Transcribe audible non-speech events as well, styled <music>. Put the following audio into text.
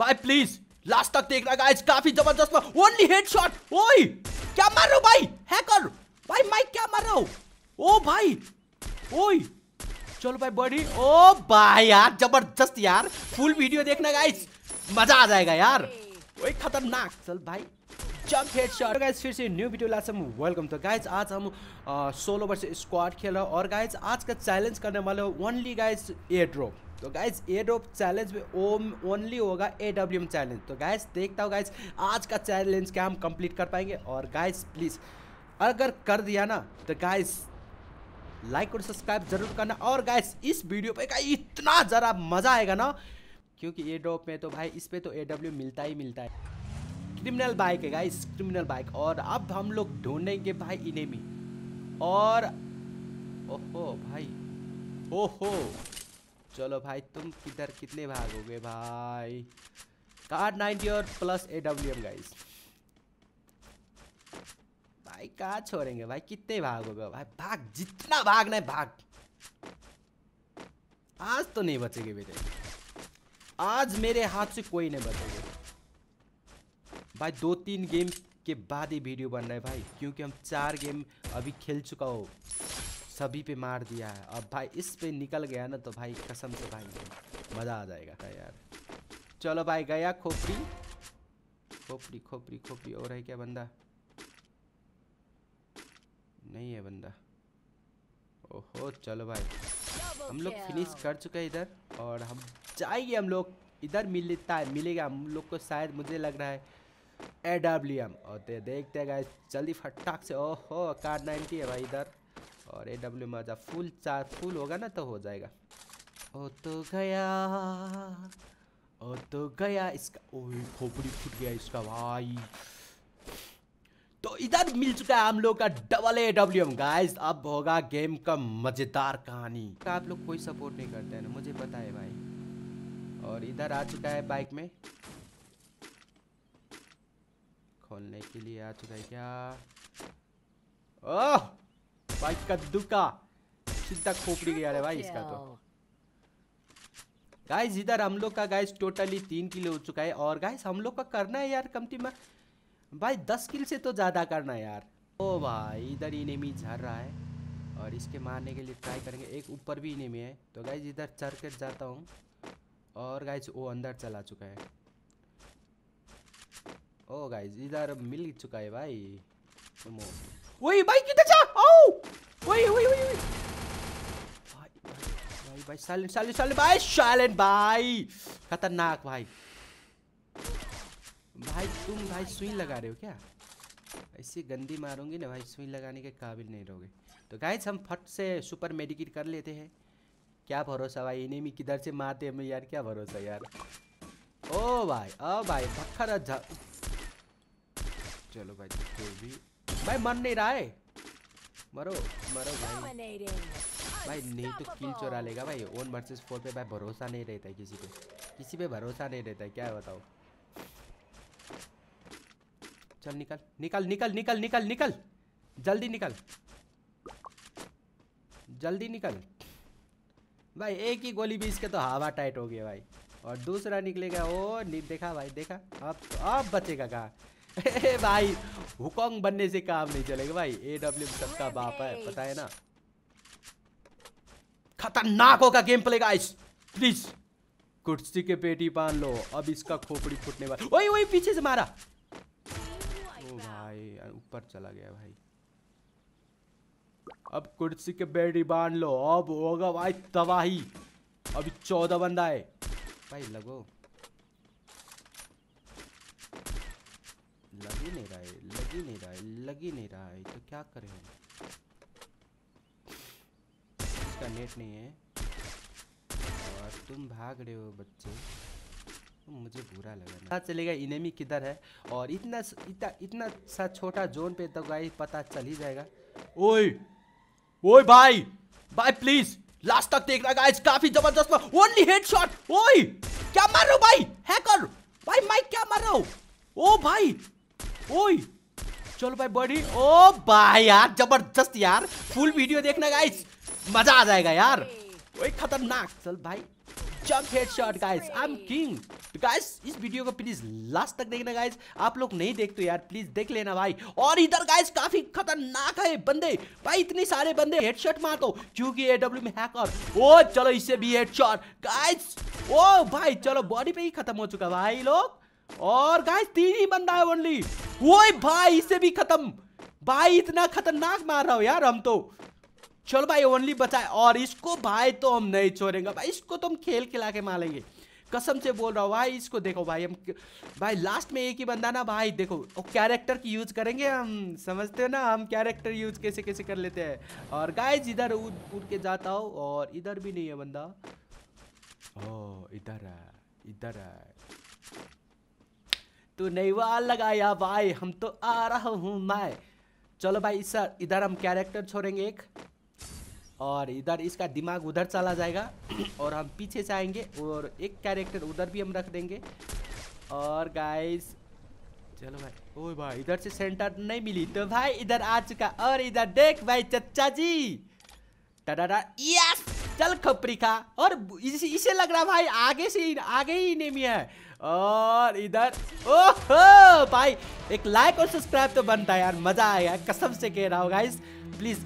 भाई please last तक देखना गाइस काफी जबरदस्त ओनली हेडशॉट ओए क्या मार रहे हो भाई हैकर भाई माइक क्या मार रहे हो ओ भाई ओए चलो भाई बॉडी ओ भाई यार जबरदस्त यार फुल वीडियो देखना गाइस मजा आ जाएगा यार ओए खतरनाक चल भाई जंप हेडशॉट गाइस फिर से न्यू वीडियो लास्ट में वेलकम तो गाइस आज हम सोलो वर्सेस स्क्वाड खेल रहे हैं और गाइस आज का चैलेंज करने वाले ओनली गाइस एयर ड्रॉप तो गाइज ए ड्रॉप चैलेंज में ओम ओनली होगा ए डब्ल्यू एम चैलेंज तो गाइज देखता हूँ गाइज आज का चैलेंज क्या हम कंप्लीट कर पाएंगे और गाइज प्लीज़ अगर कर दिया ना तो गाइज लाइक और सब्सक्राइब जरूर करना और गाइस इस वीडियो पे का इतना ज़रा मज़ा आएगा ना क्योंकि ए ड्रॉप में तो भाई इस पर तो ए डब्ल्यू मिलता ही मिलता है क्रिमिनल बाइक है गाइस क्रिमिनल बाइक और अब हम लोग ढूंढेंगे भाई इनेमी और ओहो भाई ओहो चलो भाई तुम किधर कितने भागोगे भाई कार्ड नाइनटी और plus A W M guys भाई कहा छोड़ेंगे भाई कितने भागोगे भाई भाग जितना भागना है भाग आज तो नहीं बचेगे बेटे आज मेरे हाथ से कोई नहीं बचेगा भाई दो तीन गेम के बाद ही वीडियो बन रहा है भाई क्योंकि हम चार गेम अभी खेल चुका हो सभी पे मार दिया है अब भाई इस पे निकल गया ना तो भाई कसम से भाई मज़ा आ जाएगा यार चलो भाई गया खोपड़ी खोपड़ी खोपड़ी खोपड़ी और है क्या बंदा नहीं है बंदा ओहो चलो भाई हम लोग फिनिश कर चुके हैं इधर और हम जाएंगे हम लोग इधर मिलता है मिलेगा हम लोग को शायद मुझे लग रहा है ए डब्ल्यू एम और देखते हैं गाइस जल्दी फटाक से ओहो कार नाइनटी है भाई इधर और ए डब्ल्यू मजा फुल चार फुल होगा ना तो हो जाएगा ओ तो गया ओ तो गया इसका ओए खोपड़ी फूट गया इसका भाई तो इधर मिल चुका है हम लोग का double A W M guys अब होगा गेम का मजेदार कहानी आप लोग कोई सपोर्ट नहीं करते हैं मुझे पता है भाई और इधर आ चुका है बाइक में खोलने के लिए आ चुका है क्या ओह भाई कद्दू का सीधा खोपड़ी गया है भाई इसका तो गाइस इधर हम लोग का गाइस टोटली तीन किलो हो चुका है और गाइस हम लोग का करना है यार कमती में भाई दस किल से तो ज़्यादा करना है यार ओ भाई इधर इनेमी झर रहा है और इसके मारने के लिए ट्राई करेंगे एक ऊपर भी इनेमी है तो गाइज इधर चढ़ कर जाता हूँ और गाइज वो अंदर चला चुका है ओ गाइज इधर मिल चुका है भाई वही भाई किधर away, away, away, away. भाई भाई भाई साइलेंट साइलेंट साइलेंट भाई साइलेंट भाई खतरनाक भाई भाई तुम भाई सुई लगा रहे हो क्या ऐसी गंदी मारूंगी ना भाई सुई लगाने के काबिल नहीं रहोगे तो गाइज हम फट से सुपर मेडिकेट कर लेते हैं क्या भरोसा भाई इन्हें भी किधर से मारते हमें यार क्या भरोसा यार ओ भाई ओ भाई भक्खर चलो भाई तो भी भाई मन नहीं रहा है मरो मरो भाई भाई नहीं तो किल चुरा लेगा भाई वन वर्सेस फोर पे भाई भरोसा नहीं रहता है किसी पे किसी पे भरोसा नहीं रहता है क्या बताओ चल निकल निकल निकल निकल निकल निकल जल्दी निकल जल्दी निकल भाई एक ही गोली भी इसके तो हवा टाइट हो गया भाई और दूसरा निकलेगा ओ नहीं देखा भाई देखा अब अब बचेगा कहा <laughs> भाई हुकोंग बनने से काम नहीं चलेगा भाई ए डब्ल्यू सबका बाप है पता है ना खतरनाक होगा गेम प्ले गाइस प्लीज कुर्सी के पेटी पान लो अब इसका खोपड़ी फूटने वाला वही वही पीछे से मारा ओ भाई ऊपर चला गया भाई अब कुर्सी के पेटी बांध लो अब होगा भाई तबाही अभी चौदह बंदा है भाई लगो लग ही नहीं रहा है लग ही नहीं रहा है लग ही नहीं रहा है तो क्या करें हम इसका नेट नहीं है और तुम भाग रहे हो बच्चे तो मुझे बुरा लगा पता चलेगा इनेमी किधर है और इतना इतना इतना सा छोटा जोन पे तो गाई पता चल ही जाएगा ओए ओए भाई भाई प्लीज लास्ट तक देखना गाइस काफी जबरदस्त ओनली हेडशॉट ओए क्या मार रहे हो भाई हैकर भाई माइक क्या मार रहा हो ओ भाई ओए चलो भाई बड़ी ओ भाई यार जबरदस्त यार फुल वीडियो देखना गाइस मजा आ जाएगा यार ओए खतरनाक चल भाई jump headshot guys I am king guys इस वीडियो को प्लीज लास्ट तक देखना गाइस आप लोग नहीं देखते यार प्लीज देख लेना भाई और इधर गाइस काफी खतरनाक है बंदे भाई इतने सारे बंदे हेडशॉट मार दो क्योंकि एडब्ल्यू में हैकर ओ चलो इससे भी हेडशॉट गाइस ओ भाई चलो बॉडी पे ही खत्म हो चुका भाई लोग और गाइस तीन ही बंदा है ओनली वो भाई इसे भी खत्म भाई इतना खतरनाक मार रहा हो यार हम तो चलो भाई ओनली बचाए और इसको भाई तो हम नहीं छोड़ेंगे भाई इसको तो हम खेल खिला के मारेंगे कसम से बोल रहा हूँ भाई इसको देखो भाई हम भाई लास्ट में एक ही बंदा ना भाई देखो वो कैरेक्टर की यूज़ करेंगे हम समझते हो ना हम कैरेक्टर यूज़ कैसे कैसे कर लेते हैं और गाइज इधर उड़ उड़ के जाता हो और इधर भी नहीं है बंदा ओ इधर है इधर है तू वा लगाया भाई हम तो आ रहा हूँ मैं चलो भाई सर इधर हम कैरेक्टर छोड़ेंगे एक और इधर इसका दिमाग उधर चला जाएगा <clears throat> और हम पीछे से आएंगे और एक कैरेक्टर उधर भी हम रख देंगे और गाइस चलो भाई ओ भाई इधर से सेंटर नहीं मिली तो भाई इधर आ चुका और इधर देख भाई चचा जी डा यस चल खपरी का और इसे, इसे लग रहा भाई आगे से आगे ही नेमी है और इधर ओहो भाई एक लाइक और सब्सक्राइब तो बनता है यार मजा आएगा कसम से कह रहा हूँ गाइस प्लीज